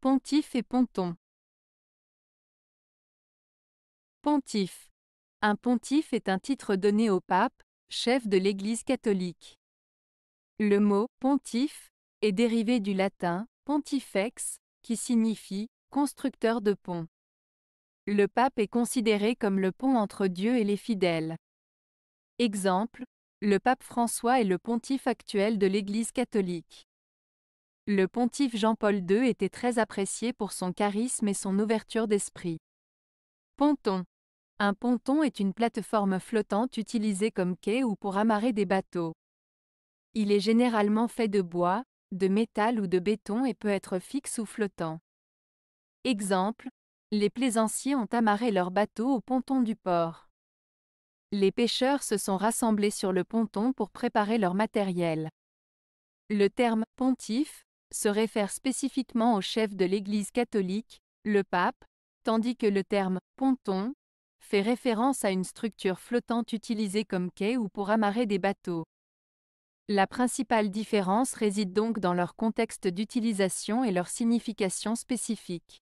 Pontif et ponton. Pontif. Un pontife est un titre donné au pape, chef de l'Église catholique. Le mot pontife est dérivé du latin pontifex, qui signifie constructeur de pont. Le pape est considéré comme le pont entre Dieu et les fidèles. Exemple, le pape François est le pontife actuel de l'Église catholique. Le pontife Jean-Paul II était très apprécié pour son charisme et son ouverture d'esprit. Ponton. Un ponton est une plateforme flottante utilisée comme quai ou pour amarrer des bateaux. Il est généralement fait de bois, de métal ou de béton et peut être fixe ou flottant. Exemple, les plaisanciers ont amarré leurs bateaux au ponton du port. Les pêcheurs se sont rassemblés sur le ponton pour préparer leur matériel. Le terme pontife se réfère spécifiquement au chef de l'Église catholique, le pape, tandis que le terme ponton fait référence à une structure flottante utilisée comme quai ou pour amarrer des bateaux. La principale différence réside donc dans leur contexte d'utilisation et leur signification spécifique.